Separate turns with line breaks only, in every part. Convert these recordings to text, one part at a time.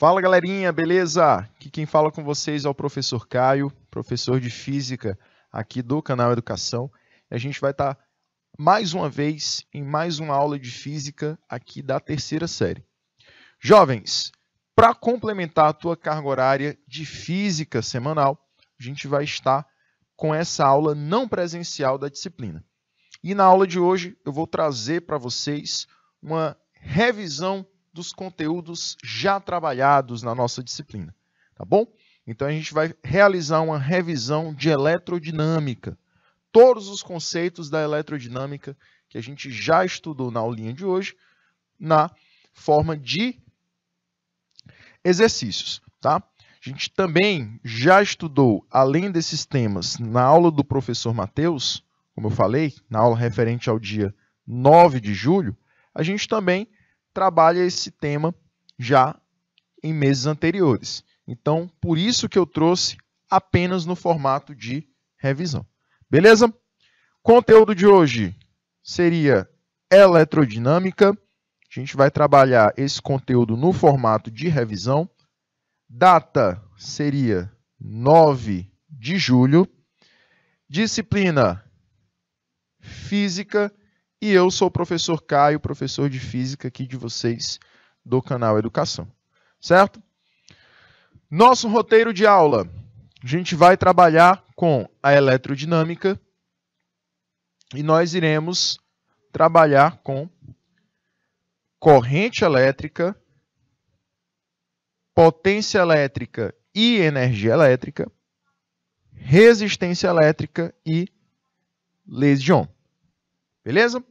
Fala galerinha, beleza? Aqui quem fala com vocês é o professor Caio, professor de Física aqui do canal Educação. E a gente vai estar tá mais uma vez em mais uma aula de Física aqui da terceira série. Jovens, para complementar a tua carga horária de Física semanal, a gente vai estar com essa aula não presencial da disciplina. E na aula de hoje eu vou trazer para vocês uma revisão dos conteúdos já trabalhados na nossa disciplina, tá bom? Então a gente vai realizar uma revisão de eletrodinâmica. Todos os conceitos da eletrodinâmica que a gente já estudou na aulinha de hoje, na forma de exercícios, tá? A gente também já estudou, além desses temas, na aula do professor Matheus, como eu falei, na aula referente ao dia 9 de julho, a gente também trabalha esse tema já em meses anteriores. Então, por isso que eu trouxe apenas no formato de revisão. Beleza? Conteúdo de hoje seria eletrodinâmica. A gente vai trabalhar esse conteúdo no formato de revisão. Data seria 9 de julho. Disciplina Física e eu sou o professor Caio, professor de física aqui de vocês do canal Educação. Certo? Nosso roteiro de aula. A gente vai trabalhar com a eletrodinâmica e nós iremos trabalhar com corrente elétrica, potência elétrica e energia elétrica, resistência elétrica e leis de Ohm. Beleza?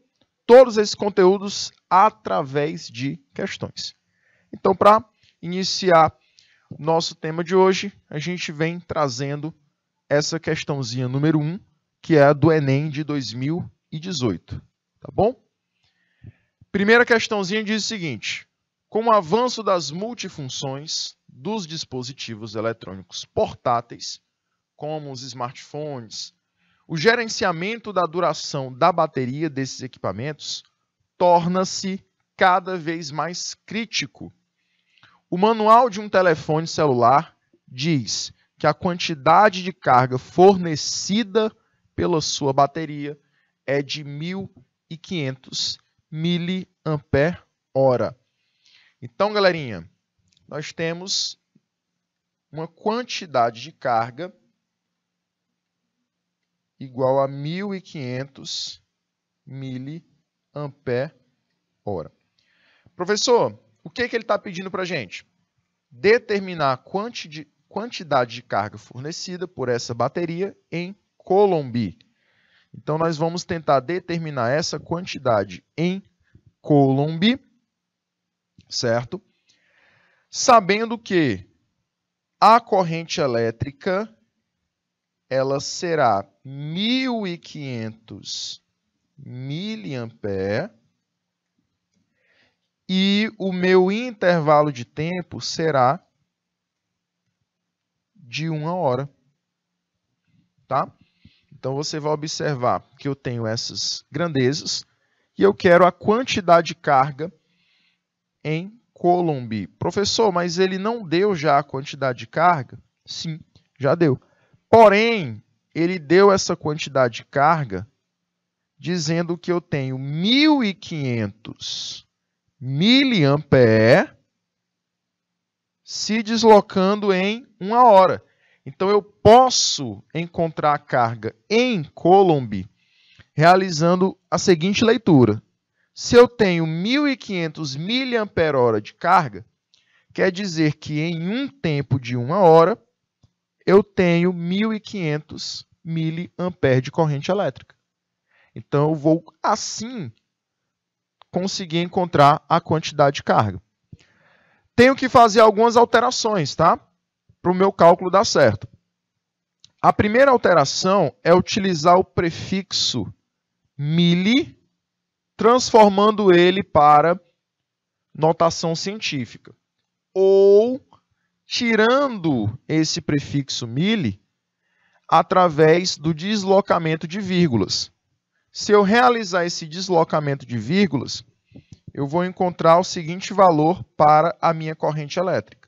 Todos esses conteúdos através de questões. Então, para iniciar nosso tema de hoje, a gente vem trazendo essa questãozinha número 1, que é a do Enem de 2018, tá bom? Primeira questãozinha diz o seguinte: com o avanço das multifunções dos dispositivos eletrônicos portáteis, como os smartphones, o gerenciamento da duração da bateria desses equipamentos torna-se cada vez mais crítico. O manual de um telefone celular diz que a quantidade de carga fornecida pela sua bateria é de 1500 mAh. hora. Então, galerinha, nós temos uma quantidade de carga igual a 1.500 miliampère-hora. Professor, o que, que ele está pedindo para a gente? Determinar a quanti quantidade de carga fornecida por essa bateria em Colombi. Então, nós vamos tentar determinar essa quantidade em Colombi, certo? Sabendo que a corrente elétrica ela será 1.500 miliampere e o meu intervalo de tempo será de uma hora, tá? Então, você vai observar que eu tenho essas grandezas e eu quero a quantidade de carga em Coulomb. Professor, mas ele não deu já a quantidade de carga? Sim, já deu. Porém, ele deu essa quantidade de carga dizendo que eu tenho 1500 miliampere se deslocando em uma hora. Então, eu posso encontrar a carga em Coulomb realizando a seguinte leitura. Se eu tenho 1.500 mAh de carga, quer dizer que em um tempo de uma hora eu tenho 1.500 miliamperes de corrente elétrica. Então, eu vou assim conseguir encontrar a quantidade de carga. Tenho que fazer algumas alterações, tá? Para o meu cálculo dar certo. A primeira alteração é utilizar o prefixo mili, transformando ele para notação científica. Ou tirando esse prefixo mili através do deslocamento de vírgulas. Se eu realizar esse deslocamento de vírgulas, eu vou encontrar o seguinte valor para a minha corrente elétrica.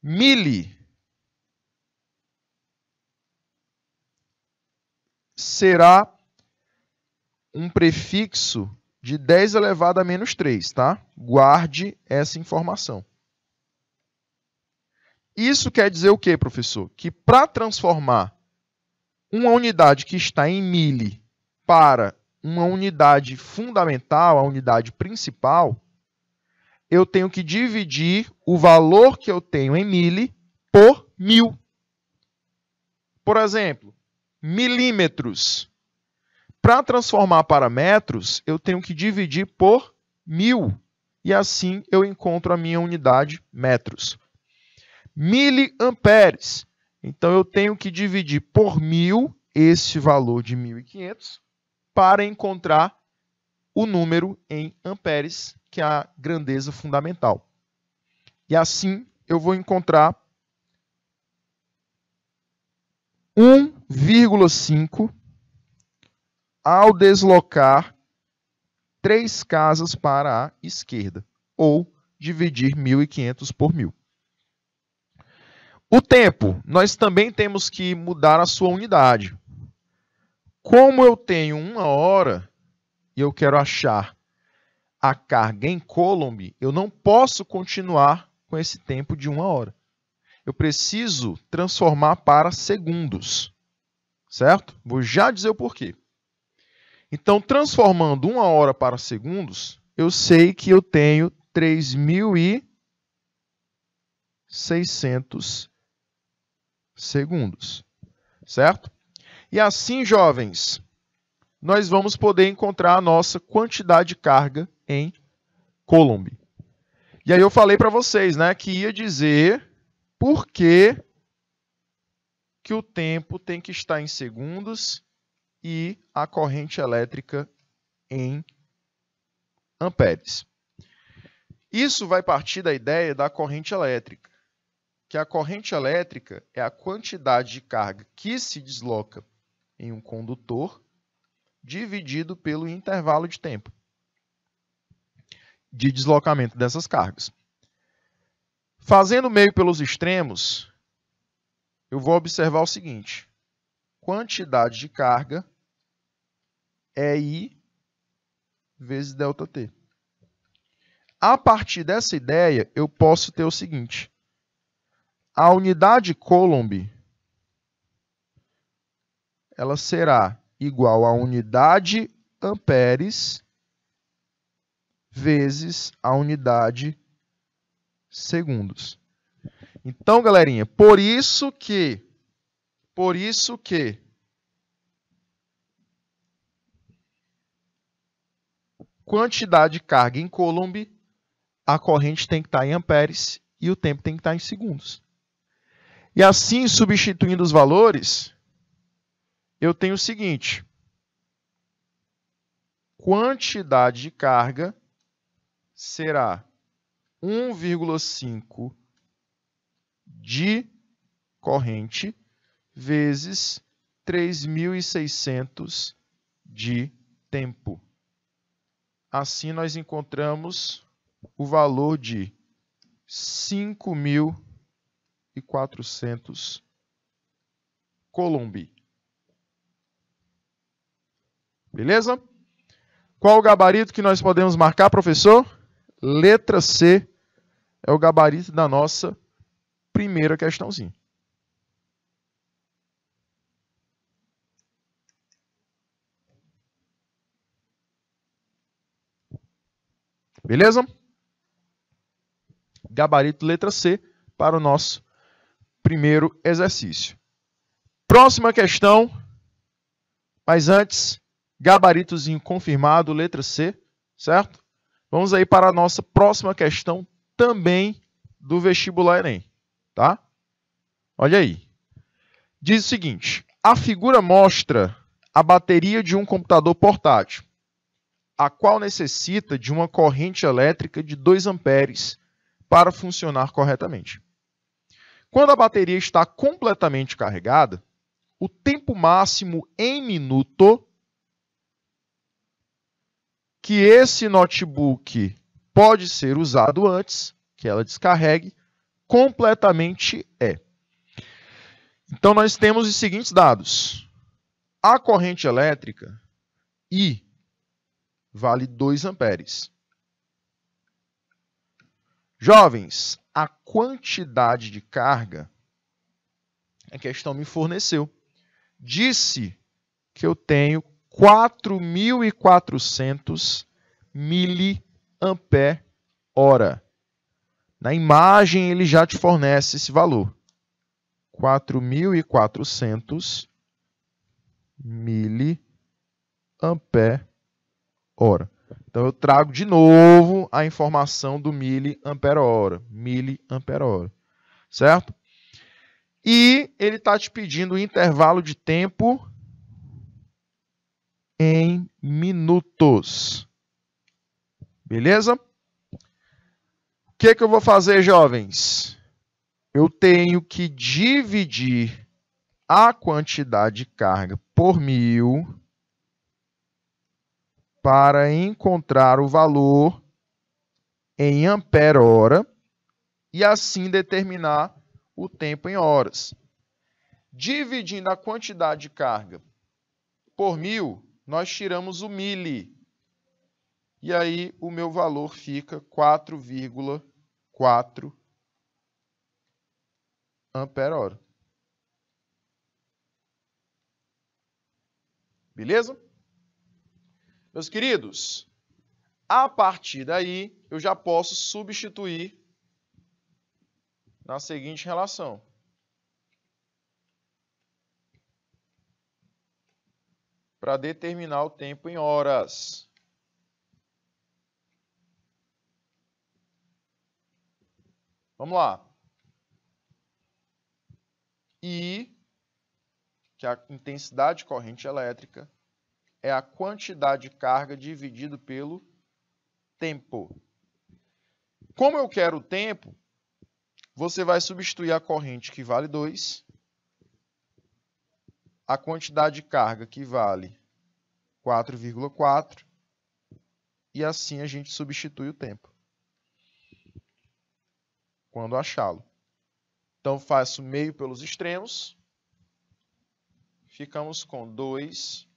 Mili será um prefixo de 10 elevado a menos 3, tá? Guarde essa informação. Isso quer dizer o quê, professor? Que para transformar uma unidade que está em mili para uma unidade fundamental, a unidade principal, eu tenho que dividir o valor que eu tenho em mili por mil. Por exemplo, milímetros. Para transformar para metros, eu tenho que dividir por mil. E assim eu encontro a minha unidade metros miliamperes. Então, eu tenho que dividir por mil esse valor de 1.500 para encontrar o número em amperes, que é a grandeza fundamental. E assim, eu vou encontrar 1,5 ao deslocar três casas para a esquerda, ou dividir 1.500 por mil. O tempo, nós também temos que mudar a sua unidade. Como eu tenho uma hora e eu quero achar a carga em Coulomb, eu não posso continuar com esse tempo de uma hora. Eu preciso transformar para segundos, certo? Vou já dizer o porquê. Então, transformando uma hora para segundos, eu sei que eu tenho 3.600 segundos. Certo? E assim, jovens, nós vamos poder encontrar a nossa quantidade de carga em Coulomb. E aí eu falei para vocês, né, que ia dizer por que, que o tempo tem que estar em segundos e a corrente elétrica em amperes. Isso vai partir da ideia da corrente elétrica que a corrente elétrica é a quantidade de carga que se desloca em um condutor dividido pelo intervalo de tempo de deslocamento dessas cargas. Fazendo meio pelos extremos, eu vou observar o seguinte: quantidade de carga é I vezes ΔT. A partir dessa ideia, eu posso ter o seguinte: a unidade Coulomb ela será igual à unidade amperes vezes a unidade segundos. Então, galerinha, por isso que por isso que quantidade de carga em Coulomb, a corrente tem que estar em amperes e o tempo tem que estar em segundos. E assim, substituindo os valores, eu tenho o seguinte: quantidade de carga será 1,5 de corrente vezes 3.600 de tempo. Assim, nós encontramos o valor de 5.000 400 Colombi. Beleza? Qual o gabarito que nós podemos marcar, professor? Letra C é o gabarito da nossa primeira questãozinha. Beleza? Gabarito letra C para o nosso primeiro exercício. Próxima questão, mas antes, gabaritozinho confirmado, letra C, certo? Vamos aí para a nossa próxima questão também do vestibular Enem, tá? Olha aí. Diz o seguinte: a figura mostra a bateria de um computador portátil, a qual necessita de uma corrente elétrica de 2 amperes para funcionar corretamente. Quando a bateria está completamente carregada, o tempo máximo em minuto que esse notebook pode ser usado antes que ela descarregue completamente é. Então nós temos os seguintes dados. A corrente elétrica I vale 2 amperes. Jovens, a quantidade de carga a questão me forneceu. Disse que eu tenho 4.400 miliampere hora. Na imagem ele já te fornece esse valor. 4.400 miliampere hora. Então eu trago de novo a informação do miliampere-hora, miliampere-hora, certo? E ele está te pedindo o um intervalo de tempo em minutos. Beleza? O que, que eu vou fazer, jovens? Eu tenho que dividir a quantidade de carga por mil para encontrar o valor em ampere-hora e assim determinar o tempo em horas. Dividindo a quantidade de carga por mil, nós tiramos o mili. E aí o meu valor fica 4,4 ampere-hora. Beleza? Meus queridos, a partir daí eu já posso substituir na seguinte relação. Para determinar o tempo em horas. Vamos lá. I, que é a intensidade de corrente elétrica, é a quantidade de carga dividido pelo tempo. Como eu quero o tempo, você vai substituir a corrente que vale 2, a quantidade de carga que vale 4,4 e assim a gente substitui o tempo quando achá-lo. Então faço meio pelos extremos. Ficamos com 2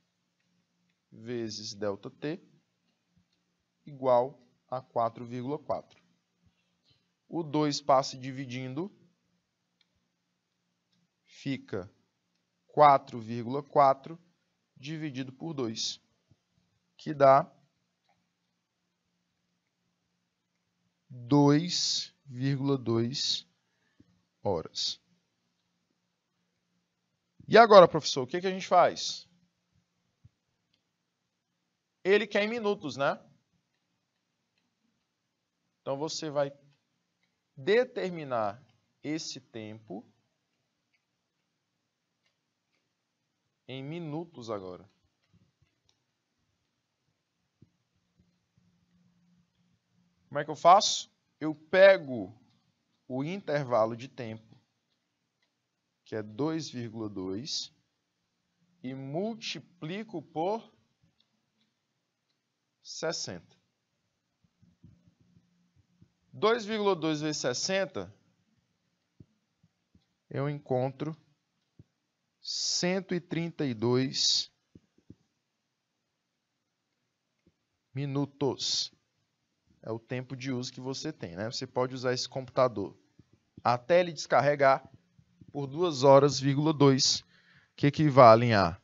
vezes ΔT igual a 4,4. O 2 passa dividindo, fica 4,4 dividido por 2, que dá 2,2 horas. E agora, professor, o que, que a gente faz? ele quer em minutos, né? Então você vai determinar esse tempo em minutos agora. Como é que eu faço? Eu pego o intervalo de tempo, que é 2,2, e multiplico por 60. 2,2 vezes 60, eu encontro 132 minutos. É o tempo de uso que você tem, né? Você pode usar esse computador até ele descarregar por 2 horas, 2, que equivalem a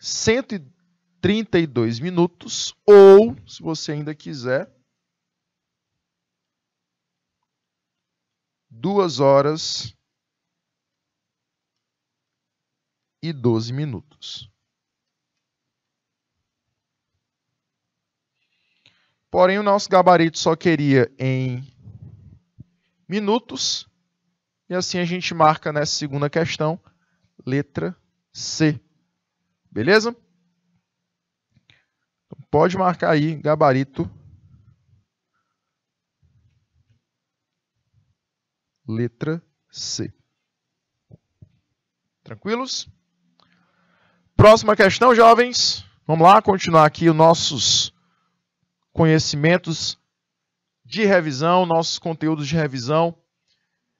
132 32 minutos, ou, se você ainda quiser, 2 horas e 12 minutos. Porém, o nosso gabarito só queria em minutos, e assim a gente marca nessa segunda questão, letra C. Beleza? Pode marcar aí, gabarito. Letra C. Tranquilos? Próxima questão, jovens. Vamos lá continuar aqui os nossos conhecimentos de revisão, nossos conteúdos de revisão.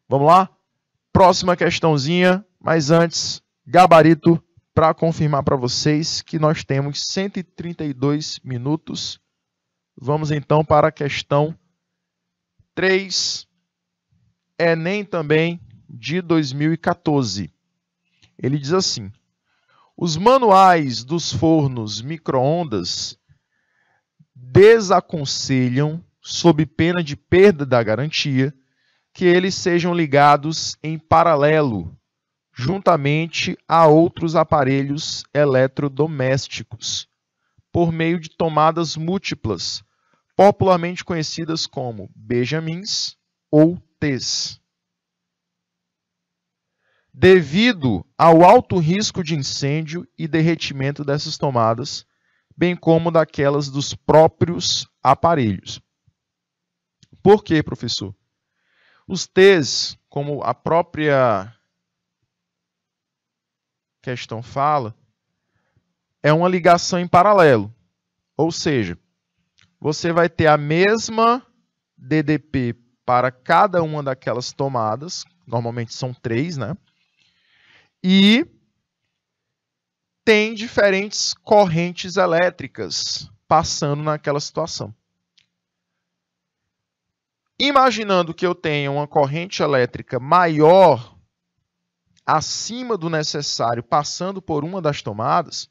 Vamos lá? Próxima questãozinha, mas antes, gabarito para confirmar para vocês que nós temos 132 minutos. Vamos então para a questão 3, Enem também de 2014. Ele diz assim: Os manuais dos fornos microondas desaconselham, sob pena de perda da garantia, que eles sejam ligados em paralelo juntamente a outros aparelhos eletrodomésticos, por meio de tomadas múltiplas, popularmente conhecidas como benjamins ou T's. Devido ao alto risco de incêndio e derretimento dessas tomadas, bem como daquelas dos próprios aparelhos. Por quê, professor? Os T's, como a própria questão fala é uma ligação em paralelo. Ou seja, você vai ter a mesma DDP para cada uma daquelas tomadas, normalmente são três, né? E tem diferentes correntes elétricas passando naquela situação. Imaginando que eu tenha uma corrente elétrica maior acima do necessário, passando por uma das tomadas,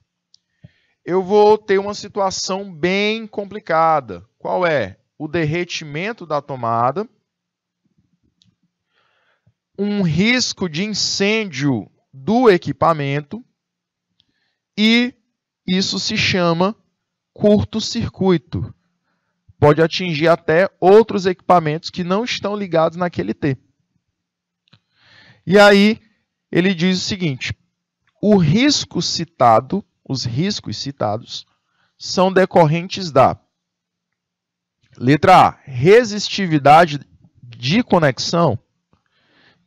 eu vou ter uma situação bem complicada. Qual é? O derretimento da tomada, um risco de incêndio do equipamento e isso se chama curto-circuito. Pode atingir até outros equipamentos que não estão ligados naquele T. E aí, ele diz o seguinte: o risco citado, os riscos citados, são decorrentes da letra A, resistividade de conexão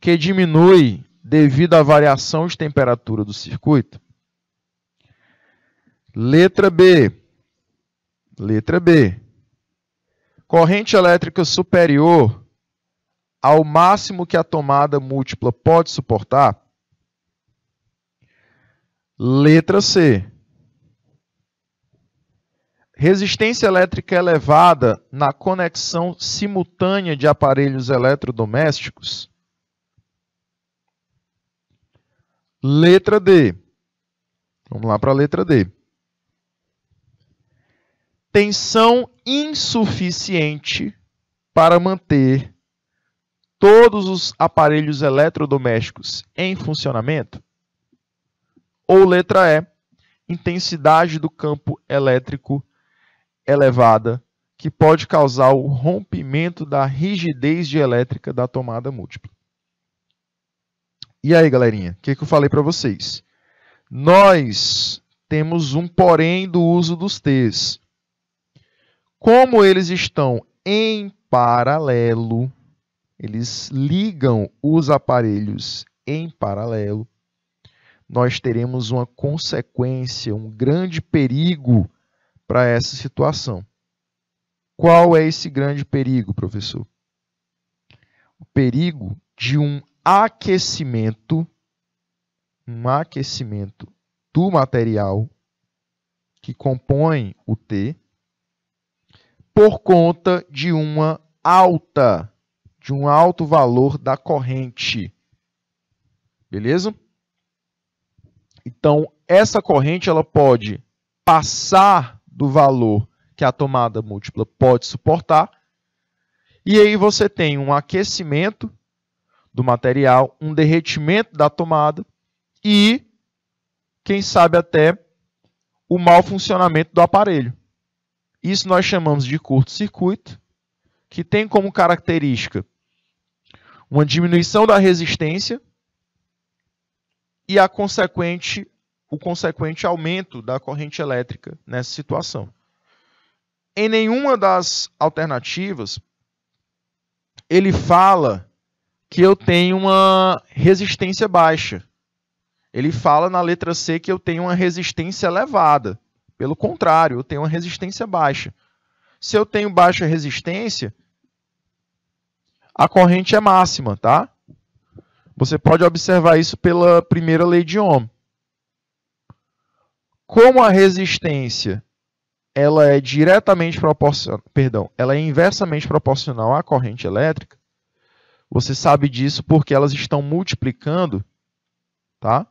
que diminui devido à variação de temperatura do circuito. Letra B. Letra B. Corrente elétrica superior ao máximo que a tomada múltipla pode suportar Letra C. Resistência elétrica elevada é na conexão simultânea de aparelhos eletrodomésticos. Letra D. Vamos lá para a letra D. Tensão insuficiente para manter todos os aparelhos eletrodomésticos em funcionamento? Ou letra E, intensidade do campo elétrico elevada, que pode causar o rompimento da rigidez dielétrica da tomada múltipla. E aí, galerinha, o que, que eu falei para vocês? Nós temos um porém do uso dos T's. Como eles estão em paralelo, eles ligam os aparelhos em paralelo, nós teremos uma consequência, um grande perigo para essa situação. Qual é esse grande perigo, professor? O perigo de um aquecimento, um aquecimento do material que compõe o T por conta de uma alta, de um alto valor da corrente. Beleza? Então, essa corrente ela pode passar do valor que a tomada múltipla pode suportar. E aí você tem um aquecimento do material, um derretimento da tomada e, quem sabe até, o mau funcionamento do aparelho. Isso nós chamamos de curto-circuito, que tem como característica uma diminuição da resistência e a consequente, o consequente aumento da corrente elétrica nessa situação. Em nenhuma das alternativas, ele fala que eu tenho uma resistência baixa. Ele fala na letra C que eu tenho uma resistência elevada. Pelo contrário, eu tenho uma resistência baixa. Se eu tenho baixa resistência, a corrente é máxima, tá? Você pode observar isso pela primeira lei de Ohm. Como a resistência ela é diretamente proporcional, perdão, ela é inversamente proporcional à corrente elétrica, você sabe disso porque elas estão multiplicando, tá?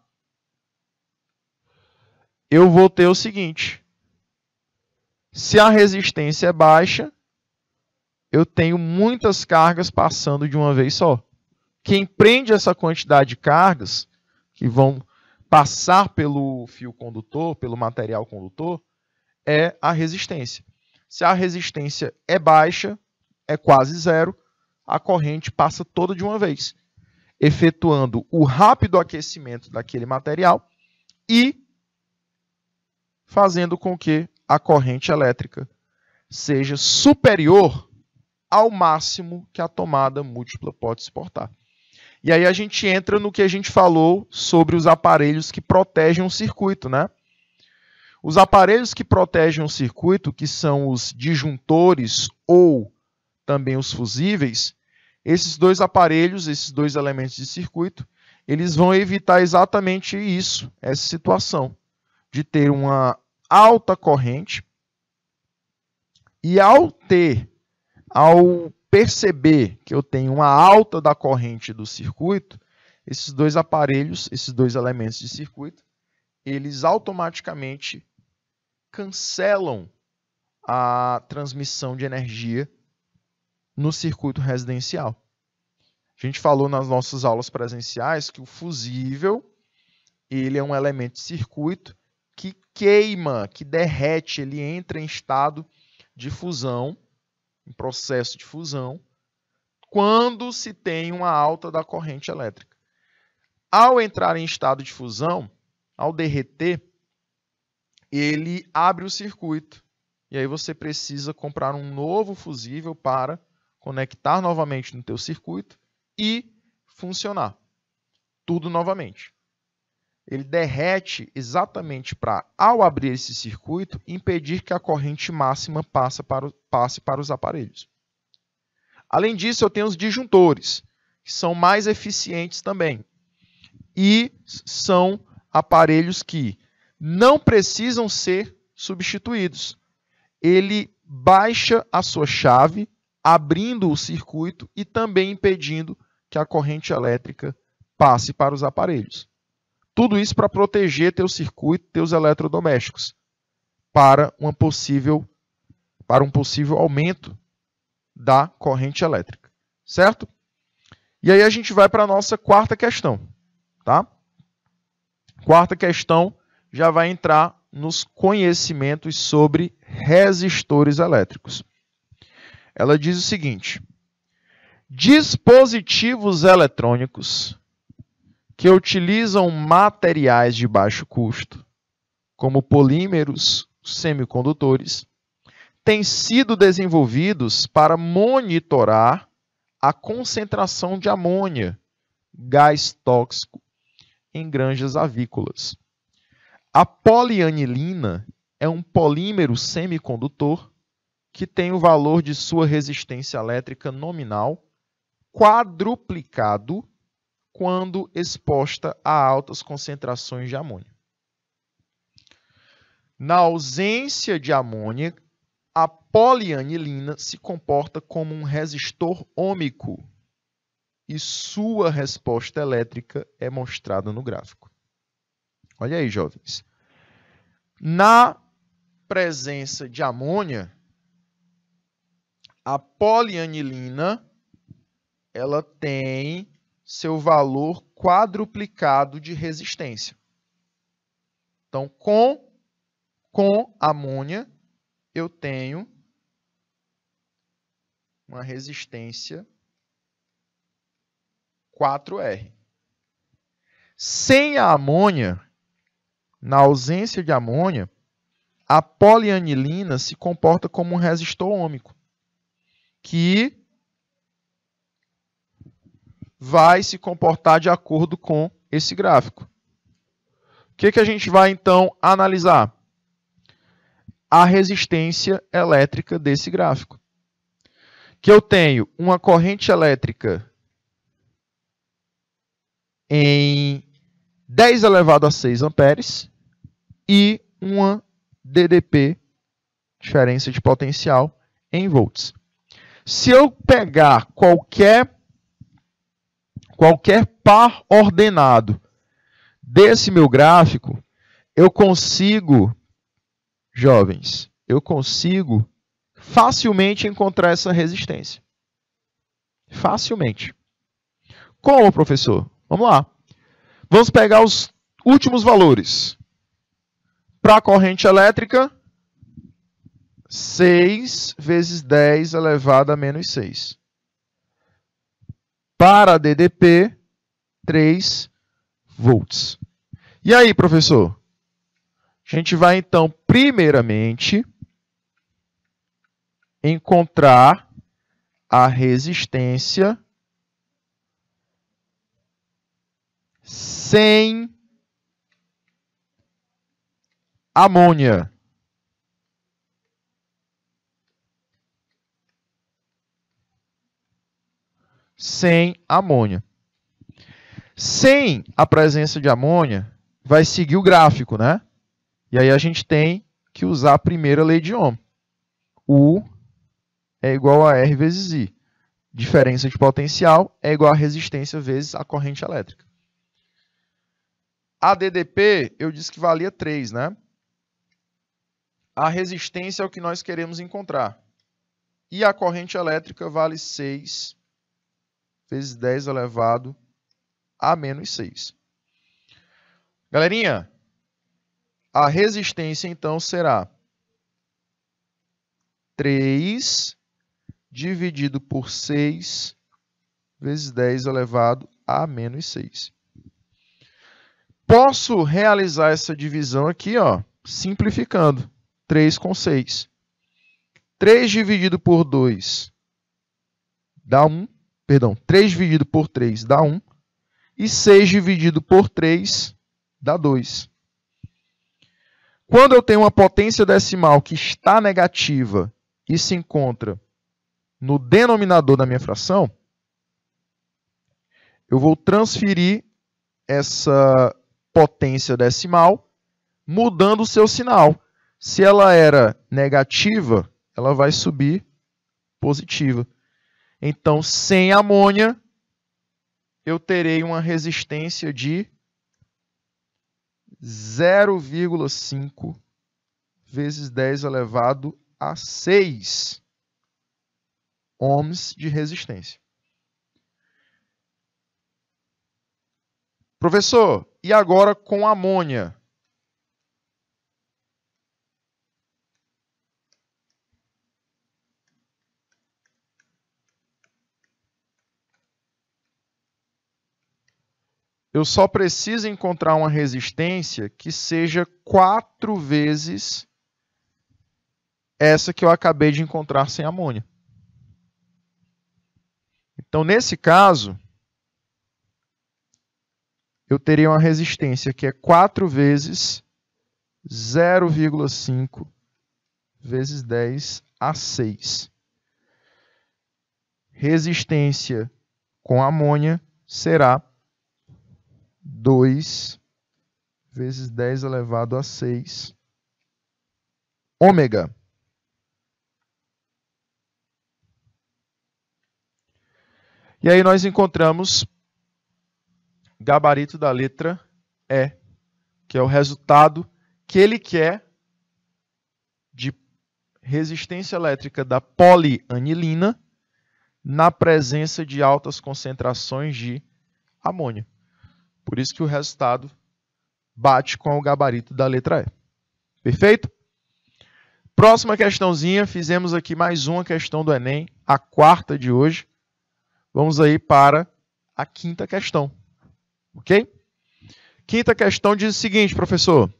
Eu vou ter o seguinte: se a resistência é baixa, eu tenho muitas cargas passando de uma vez só quem prende essa quantidade de cargas que vão passar pelo fio condutor, pelo material condutor, é a resistência. Se a resistência é baixa, é quase zero, a corrente passa toda de uma vez, efetuando o rápido aquecimento daquele material e fazendo com que a corrente elétrica seja superior ao máximo que a tomada múltipla pode suportar. E aí a gente entra no que a gente falou sobre os aparelhos que protegem o circuito, né? Os aparelhos que protegem o circuito, que são os disjuntores ou também os fusíveis, esses dois aparelhos, esses dois elementos de circuito, eles vão evitar exatamente isso, essa situação de ter uma alta corrente e ao ter, ao perceber que eu tenho uma alta da corrente do circuito, esses dois aparelhos, esses dois elementos de circuito, eles automaticamente cancelam a transmissão de energia no circuito residencial. A gente falou nas nossas aulas presenciais que o fusível ele é um elemento de circuito que queima, que derrete, ele entra em estado de fusão em processo de fusão, quando se tem uma alta da corrente elétrica. Ao entrar em estado de fusão, ao derreter, ele abre o circuito. E aí você precisa comprar um novo fusível para conectar novamente no teu circuito e funcionar. Tudo novamente ele derrete exatamente para, ao abrir esse circuito, impedir que a corrente máxima passe para, passe para os aparelhos. Além disso, eu tenho os disjuntores, que são mais eficientes também. E são aparelhos que não precisam ser substituídos. Ele baixa a sua chave, abrindo o circuito e também impedindo que a corrente elétrica passe para os aparelhos. Tudo isso para proteger teu circuito, teus eletrodomésticos, para uma possível para um possível aumento da corrente elétrica, certo? E aí a gente vai para a nossa quarta questão, tá? Quarta questão já vai entrar nos conhecimentos sobre resistores elétricos. Ela diz o seguinte: dispositivos eletrônicos que utilizam materiais de baixo custo, como polímeros semicondutores, têm sido desenvolvidos para monitorar a concentração de amônia, gás tóxico, em granjas avícolas. A polianilina é um polímero semicondutor que tem o valor de sua resistência elétrica nominal quadruplicado quando exposta a altas concentrações de amônia. Na ausência de amônia, a polianilina se comporta como um resistor ômico e sua resposta elétrica é mostrada no gráfico. Olha aí, jovens. Na presença de amônia, a polianilina ela tem seu valor quadruplicado de resistência. Então, com, com amônia, eu tenho uma resistência 4R. Sem a amônia, na ausência de amônia, a polianilina se comporta como um resistor ômico, que vai se comportar de acordo com esse gráfico. O que, que a gente vai então analisar? A resistência elétrica desse gráfico. Que eu tenho uma corrente elétrica em 10 elevado a 6 amperes e uma DDP, diferença de potencial, em volts. Se eu pegar qualquer qualquer par ordenado desse meu gráfico, eu consigo, jovens, eu consigo facilmente encontrar essa resistência. Facilmente. Como, professor? Vamos lá. Vamos pegar os últimos valores. Para a corrente elétrica, 6 vezes 10 elevado a menos 6 para DDP 3 volts. E aí, professor? A gente vai então, primeiramente, encontrar a resistência sem amônia. sem amônia. Sem a presença de amônia, vai seguir o gráfico, né? E aí a gente tem que usar a primeira lei de Ohm. U é igual a R vezes I. Diferença de potencial é igual a resistência vezes a corrente elétrica. A DDP, eu disse que valia 3, né? A resistência é o que nós queremos encontrar. E a corrente elétrica vale 6 vezes 10 elevado a menos 6. Galerinha, a resistência então será 3 dividido por 6 vezes 10 elevado a menos 6. Posso realizar essa divisão aqui, ó, simplificando. 3 com 6. 3 dividido por 2 dá 1 perdão, 3 dividido por 3 dá 1, e 6 dividido por 3 dá 2. Quando eu tenho uma potência decimal que está negativa e se encontra no denominador da minha fração, eu vou transferir essa potência decimal mudando o seu sinal. Se ela era negativa, ela vai subir positiva. Então, sem amônia, eu terei uma resistência de 0,5 vezes 10 elevado a 6 ohms de resistência. Professor, e agora com amônia? Eu só preciso encontrar uma resistência que seja quatro vezes essa que eu acabei de encontrar sem amônia. Então, nesse caso, eu teria uma resistência que é 4 vezes 0,5 vezes 10 a 6. Resistência com amônia será 2 vezes 10 elevado a 6 ômega. E aí nós encontramos gabarito da letra E, que é o resultado que ele quer de resistência elétrica da polianilina na presença de altas concentrações de amônio. Por isso que o resultado bate com o gabarito da letra E. Perfeito? Próxima questãozinha, fizemos aqui mais uma questão do Enem, a quarta de hoje. Vamos aí para a quinta questão. Ok? Quinta questão diz o seguinte, professor.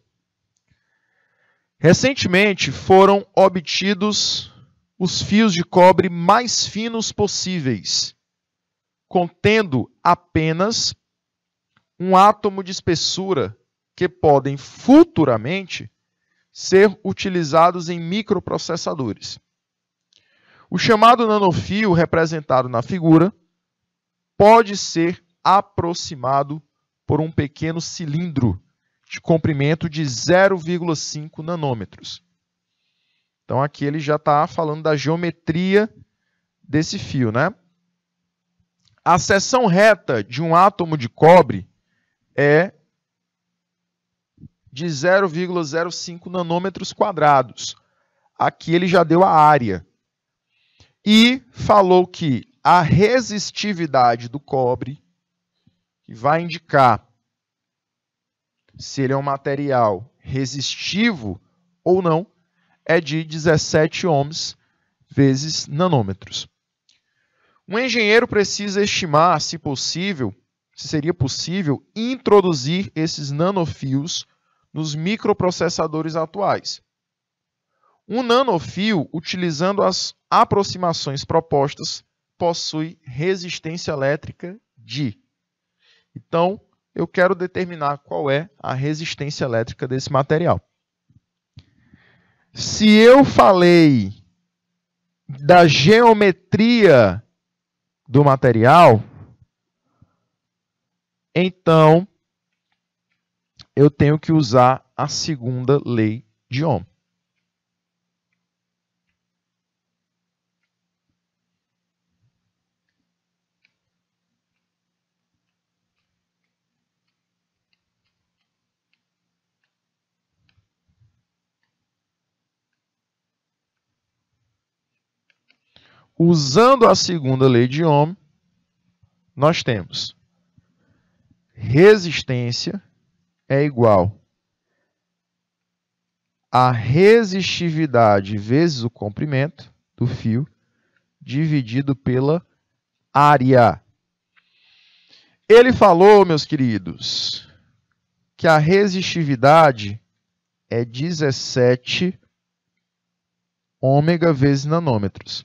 Recentemente foram obtidos os fios de cobre mais finos possíveis, contendo apenas um átomo de espessura que podem futuramente ser utilizados em microprocessadores. O chamado nanofio representado na figura pode ser aproximado por um pequeno cilindro de comprimento de 0,5 nanômetros. Então aqui ele já está falando da geometria desse fio, né? A seção reta de um átomo de cobre é de 0,05 nanômetros quadrados. Aqui ele já deu a área. E falou que a resistividade do cobre, que vai indicar se ele é um material resistivo ou não, é de 17 ohms vezes nanômetros. Um engenheiro precisa estimar, se possível, se seria possível introduzir esses nanofios nos microprocessadores atuais. Um nanofio, utilizando as aproximações propostas, possui resistência elétrica de. Então, eu quero determinar qual é a resistência elétrica desse material. Se eu falei da geometria do material, então, eu tenho que usar a segunda lei de Ohm. Usando a segunda lei de Ohm, nós temos resistência é igual a resistividade vezes o comprimento do fio dividido pela área. Ele falou, meus queridos, que a resistividade é 17 ômega vezes nanômetros.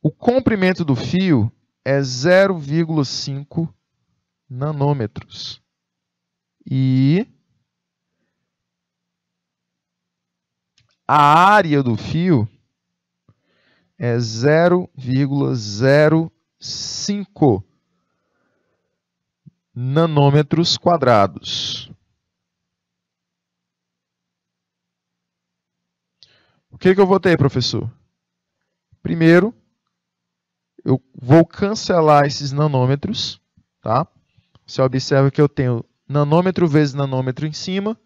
O comprimento do fio é 0,5 nanômetros. E a área do fio é 0,05 nanômetros quadrados. O que, que eu vou ter, professor? Primeiro, eu vou cancelar esses nanômetros, tá? Você observa que eu tenho nanômetro vezes nanômetro em cima,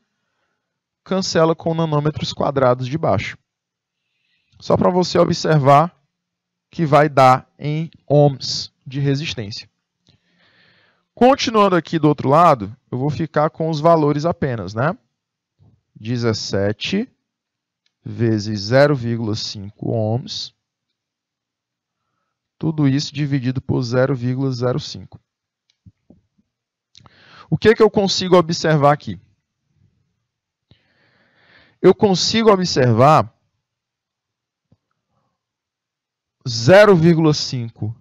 cancela com nanômetros quadrados de baixo. Só para você observar que vai dar em ohms de resistência. Continuando aqui do outro lado, eu vou ficar com os valores apenas, né? 17 vezes 0,5 ohms tudo isso dividido por 0,05. O que, é que eu consigo observar aqui? Eu consigo observar 0,5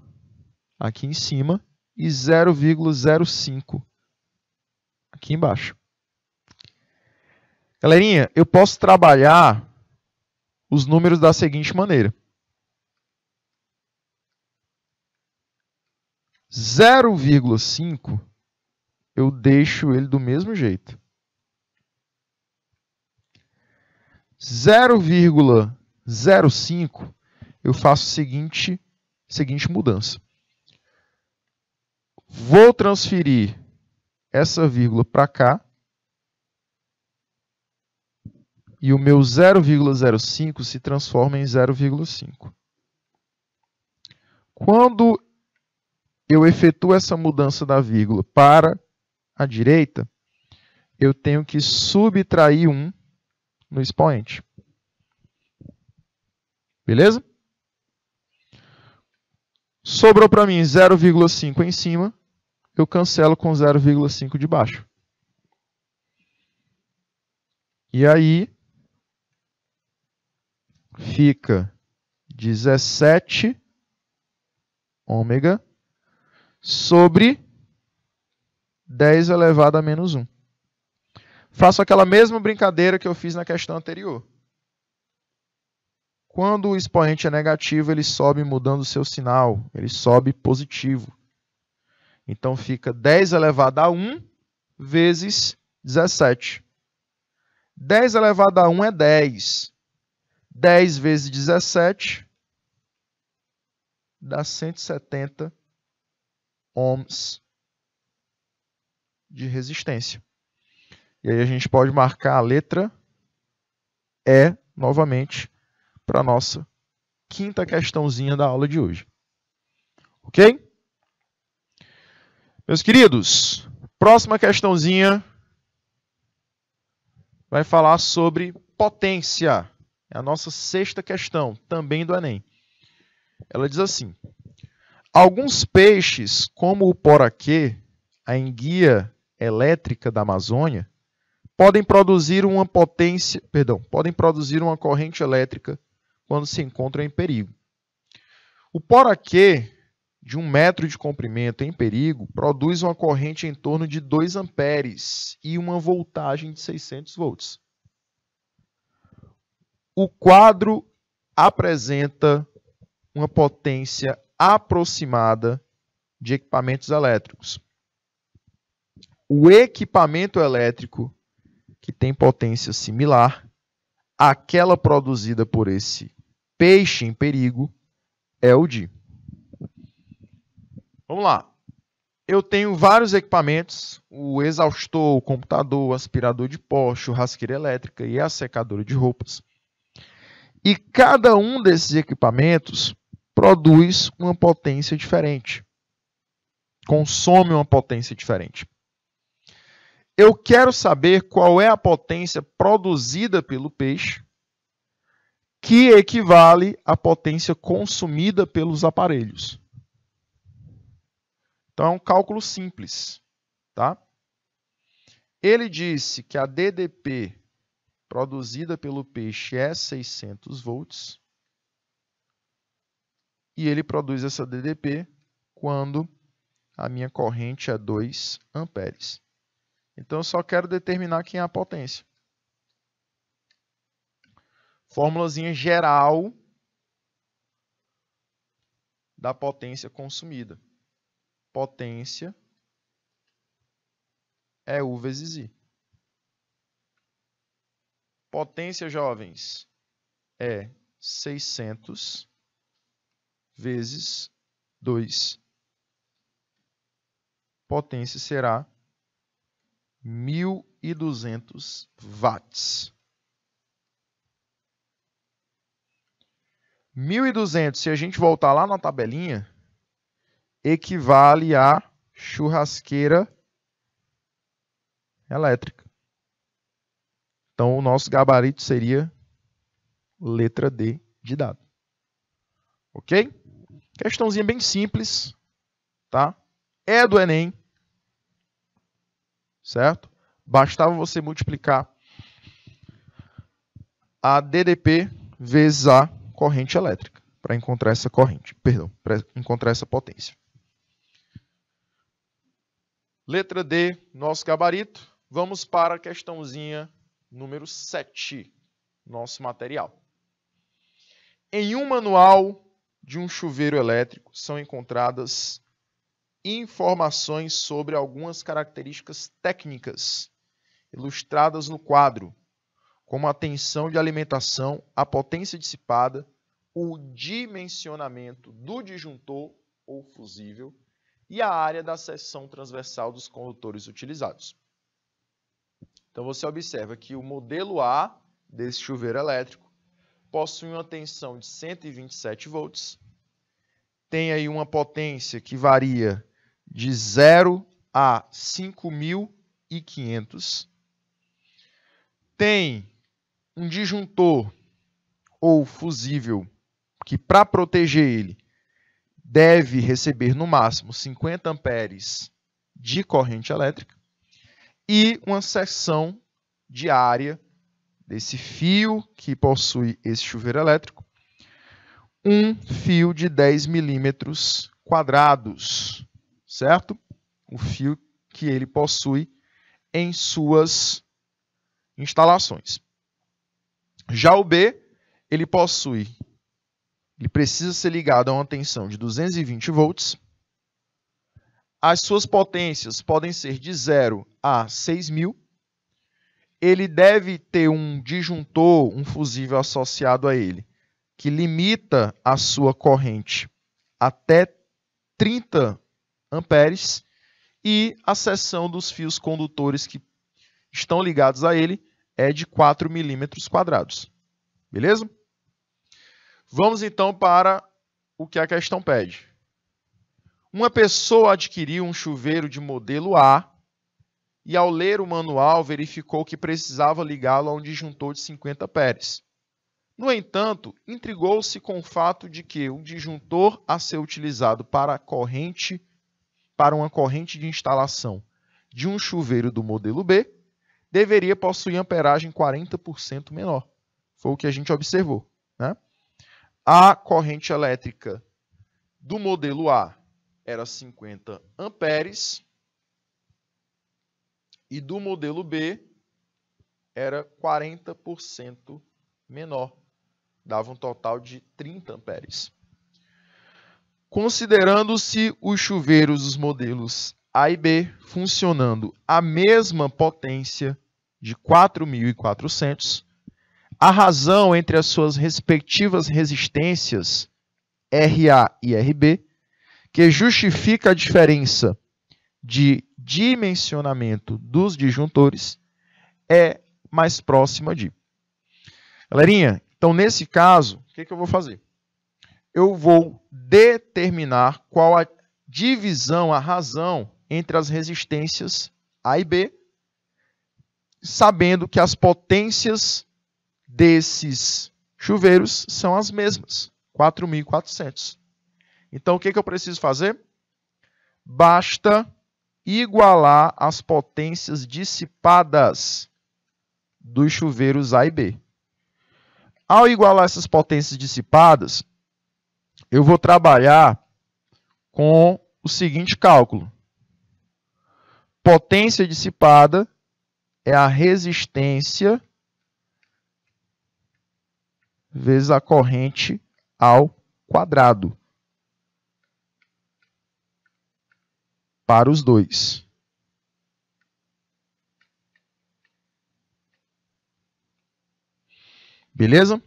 aqui em cima e 0,05 aqui embaixo. Galerinha, eu posso trabalhar os números da seguinte maneira. 0,5 eu deixo ele do mesmo jeito. 0,05 eu faço a seguinte, seguinte mudança. Vou transferir essa vírgula para cá. E o meu 0,05 se transforma em 0,5. Quando eu efetuo essa mudança da vírgula para a direita, eu tenho que subtrair 1 no expoente. Beleza? Sobrou para mim 0,5 em cima, eu cancelo com 0,5 de baixo. E aí fica 17 ômega sobre 10 elevado a menos 1. Faço aquela mesma brincadeira que eu fiz na questão anterior. Quando o expoente é negativo, ele sobe mudando o seu sinal, ele sobe positivo. Então fica 10 elevado a 1 vezes 17. 10 elevado a 1 é 10. 10 vezes 17 dá 170 ohms de resistência. E aí a gente pode marcar a letra E novamente para a nossa quinta questãozinha da aula de hoje. Ok? Meus queridos, próxima questãozinha vai falar sobre potência. É a nossa sexta questão, também do Enem. Ela diz assim: Alguns peixes, como o poraquê, a enguia elétrica da Amazônia, podem produzir uma potência, perdão, podem produzir uma corrente elétrica quando se encontram em perigo. O poraquê, de um metro de comprimento em perigo, produz uma corrente em torno de 2 amperes e uma voltagem de 600 volts. O quadro apresenta uma potência aproximada de equipamentos elétricos. O equipamento elétrico que tem potência similar àquela produzida por esse peixe em perigo é o DI. Vamos lá. Eu tenho vários equipamentos: o exaustor, o computador, o aspirador de pó, churrasqueira elétrica e a secadora de roupas. E cada um desses equipamentos produz uma potência diferente. Consome uma potência diferente. Eu quero saber qual é a potência produzida pelo peixe que equivale à potência consumida pelos aparelhos. Então é um cálculo simples, tá? Ele disse que a DDP produzida pelo peixe é 600 volts e ele produz essa DDP quando a minha corrente é 2 amperes. Então, eu só quero determinar quem é a potência. Fórmulazinha geral da potência consumida. Potência é U vezes I. Potência, jovens, é 600 vezes 2. Potência será 1.200 watts. 1.200, se a gente voltar lá na tabelinha, equivale a churrasqueira elétrica. Então, o nosso gabarito seria letra D de dado. Ok? Questãozinha bem simples, tá? É do Enem, certo? Bastava você multiplicar a DDP vezes a corrente elétrica para encontrar essa corrente, perdão, para encontrar essa potência. Letra D, nosso gabarito. Vamos para a questãozinha número 7, nosso material. Em um manual de um chuveiro elétrico são encontradas informações sobre algumas características técnicas ilustradas no quadro, como a tensão de alimentação, a potência dissipada, o dimensionamento do disjuntor ou fusível e a área da seção transversal dos condutores utilizados. Então você observa que o modelo A desse chuveiro elétrico possui uma tensão de 127 volts, tem aí uma potência que varia de 0 a 5.500, tem um disjuntor ou fusível que, para proteger ele, deve receber no máximo 50 amperes de corrente elétrica e uma seção de área desse fio que possui esse chuveiro elétrico, um fio de 10 milímetros quadrados, certo? O fio que ele possui em suas instalações. Já o B, ele possui, ele precisa ser ligado a uma tensão de 220 volts. As suas potências podem ser de 0 a 6000 ele deve ter um disjuntor, um fusível associado a ele, que limita a sua corrente até 30 amperes e a seção dos fios condutores que estão ligados a ele é de 4 milímetros quadrados. Beleza? Vamos então para o que a questão pede. Uma pessoa adquiriu um chuveiro de modelo A e ao ler o manual verificou que precisava ligá-lo a um disjuntor de 50 amperes. No entanto, intrigou-se com o fato de que um disjuntor a ser utilizado para corrente para uma corrente de instalação de um chuveiro do modelo B deveria possuir amperagem 40% menor. Foi o que a gente observou. Né? A corrente elétrica do modelo A era 50 amperes e do modelo B era 40% menor, dava um total de 30 amperes. Considerando-se os chuveiros dos modelos A e B funcionando a mesma potência de 4.400, a razão entre as suas respectivas resistências RA e RB, que justifica a diferença de dimensionamento dos disjuntores é mais próxima de. Galerinha, então nesse caso, o que, que eu vou fazer? Eu vou determinar qual a divisão, a razão entre as resistências A e B, sabendo que as potências desses chuveiros são as mesmas, 4.400. Então, o que, que eu preciso fazer? Basta igualar as potências dissipadas dos chuveiros A e B. Ao igualar essas potências dissipadas, eu vou trabalhar com o seguinte cálculo. Potência dissipada é a resistência vezes a corrente ao quadrado. para os dois. Beleza?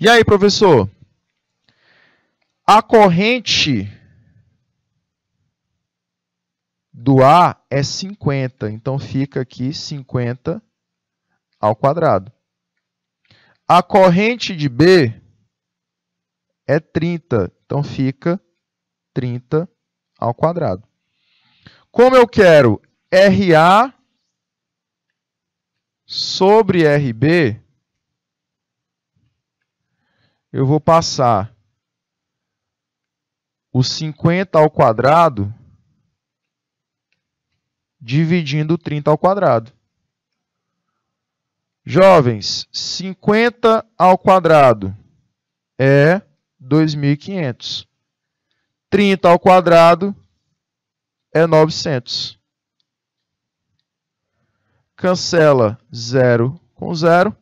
E aí, professor? A corrente do A é 50, então fica aqui 50 ao quadrado. A corrente de B é 30, então fica 30 ao quadrado. Como eu quero RA sobre RB, eu vou passar o 50 ao quadrado dividindo o 30 ao quadrado. Jovens, 50 ao quadrado é 2.500. 30 ao quadrado é 900. Cancela 0 com 0.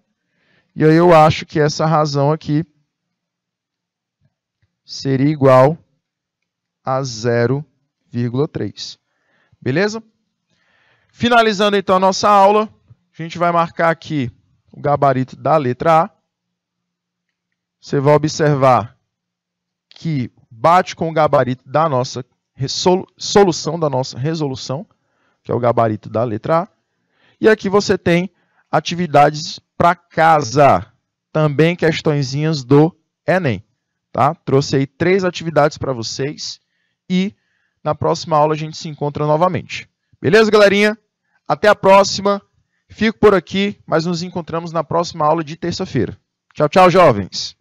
E aí eu acho que essa razão aqui seria igual a 0,3. Beleza? Finalizando então a nossa aula, a gente vai marcar aqui o gabarito da letra A. Você vai observar que bate com o gabarito da nossa solução da nossa resolução, que é o gabarito da letra A. E aqui você tem atividades para casa, também questõezinhas do Enem. Tá? Trouxe aí três atividades para vocês e na próxima aula a gente se encontra novamente. Beleza, galerinha? Até a próxima. Fico por aqui, mas nos encontramos na próxima aula de terça-feira. Tchau, tchau, jovens!